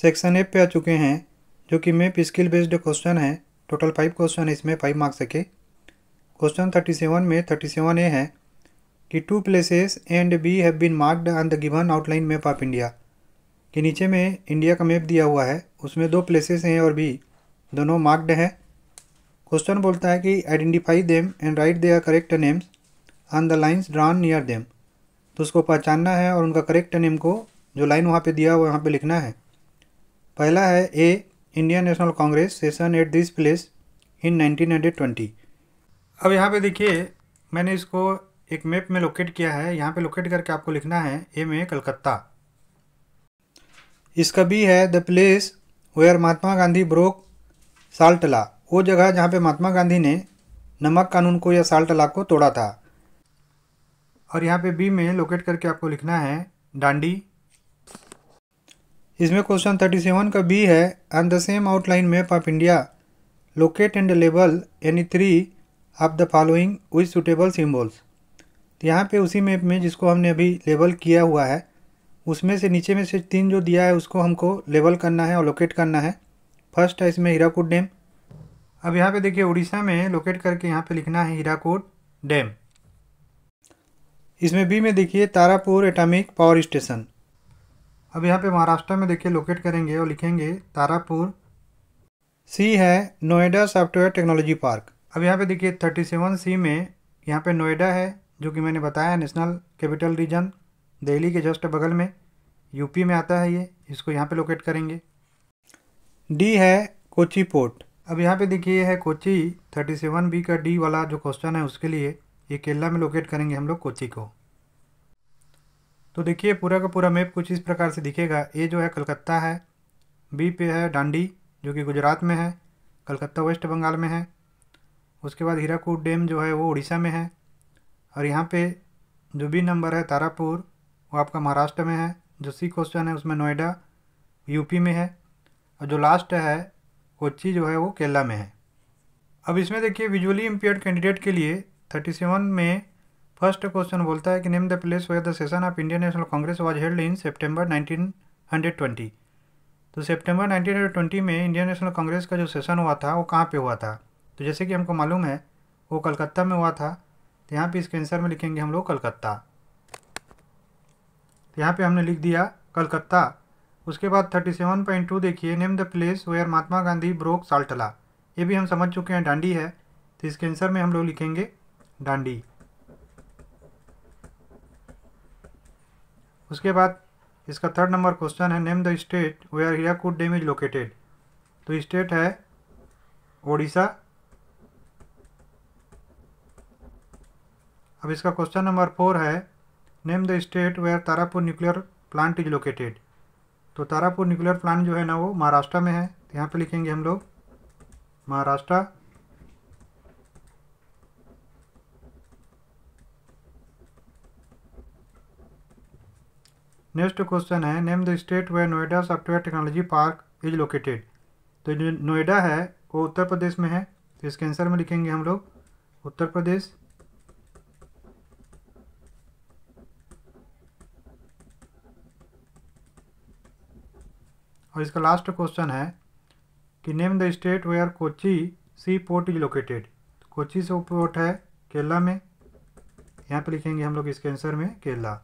section F पे आ चुके हैं जो कि मैप स्किल बेस्ड क्वेश्चन है टोटल फाइव क्वेश्चन इसमें फाइव मार्क्स के क्वेश्चन थर्टी सेवन में थर्टी सेवन ए है कि two places and B have been marked on the given outline map of India कि नीचे में इंडिया का मैप दिया हुआ है उसमें दो प्लेसेस हैं और बी दोनों मार्क्ड हैं क्वेश्चन बोलता है कि identify them and write their correct names on the lines drawn near them तो उसको पहचानना है और उनका करेक्ट नेम को जो लाइन वहाँ पे दिया हुआ वहाँ पे लिखना है पहला है A Indian National Congress session at this place in 1920 अब यहाँ पे देखिए मैंने इसको एक मैप में लोकेट किया है यहाँ पे लोकेट करके आपको लिखना है ए में कलकत्ता इसका बी है the place where Mahatma Gandhi broke salt law वो जगह जहाँ पे महात्मा गांधी ने नमक कानून को या साल्टला को तोड़ा था और यहाँ पे बी में लोकेट करके आपको लिखना है डांडी इसमें क्वेश्चन थर्टी सेवन का बी है on the same outline map of India locate and label any three of the following with suitable symbols तो यहाँ पे उसी मैप में जिसको हमने अभी लेबल किया हुआ है उसमें से नीचे में से तीन जो दिया है उसको हमको लेबल करना है और लोकेट करना है फर्स्ट है इसमें हीराकूट डैम अब यहाँ पे देखिए उड़ीसा में लोकेट करके यहाँ पे लिखना है हीराकूट डैम इसमें बी में देखिए तारापुर एटॉमिक पावर स्टेशन अब यहाँ पे महाराष्ट्र में देखिए लोकेट करेंगे और लिखेंगे तारापुर सी है नोएडा सॉफ्टवेयर टेक्नोलॉजी पार्क अब यहाँ पे देखिए थर्टी सेवन सी में यहाँ पे नोएडा है जो कि मैंने बताया नेशनल कैपिटल रीजन दिल्ली के जस्ट बगल में यूपी में आता है ये इसको यहाँ पे लोकेट करेंगे डी है कोची पोर्ट अब यहाँ पे देखिए है कोची थर्टी सेवन बी का डी वाला जो क्वेश्चन है उसके लिए ये केरला में लोकेट करेंगे हम लोग कोची को तो देखिए पूरा का पूरा मैप कुछ इस प्रकार से दिखेगा ए जो है कलकत्ता है बी पे है डांडी जो कि गुजरात में है कलकत्ता वेस्ट बंगाल में है उसके बाद हीराकूट डैम जो है वो उड़ीसा में है और यहाँ पे जो बी नंबर है तारापुर वो आपका महाराष्ट्र में है जो सी क्वेश्चन है उसमें नोएडा यूपी में है और जो लास्ट है कोच्ची जो है वो केरला में है अब इसमें देखिए विजुअली इम्पेयर कैंडिडेट के लिए थर्टी में फर्स्ट क्वेश्चन बोलता है कि name the place where the session of Indian National Congress was held in September nineteen hundred twenty तो सितंबर 1920 में इंडियन नेशनल कांग्रेस का जो सेशन हुआ था वो कहाँ पे हुआ था तो जैसे कि हमको मालूम है वो कलकत्ता में हुआ था तो यहाँ पर इसके आंसर में लिखेंगे हम लोग कलकत्ता तो यहाँ पे हमने लिख दिया कलकत्ता उसके बाद टू देखिए name the place where Mahatma Gandhi broke salt law ये भी हम समझ चुके हैं डांडी है तो इसके आंसर में हम लोग लिखेंगे डांडी उसके बाद इसका थर्ड नंबर क्वेश्चन है name the state where Hirakud dam is located तो स्टेट है ओडिशा अब इसका क्वेश्चन नंबर फोर है name the state where Tarapur nuclear plant is located तो तारापुर न्यूक्लियर प्लांट जो है ना वो महाराष्ट्र में है यहाँ पे लिखेंगे हम लोग महाराष्ट्र नेक्स्ट क्वेश्चन है name the state where Noida software technology park is located तो जो नोएडा है वो उत्तर प्रदेश में है तो इसके आंसर में लिखेंगे हम लोग उत्तर प्रदेश और इसका लास्ट क्वेश्चन है कि name the state where Kochi sea port is located Kochi sea port है केरला में यहाँ पे लिखेंगे हम लोग इसके आंसर में केरला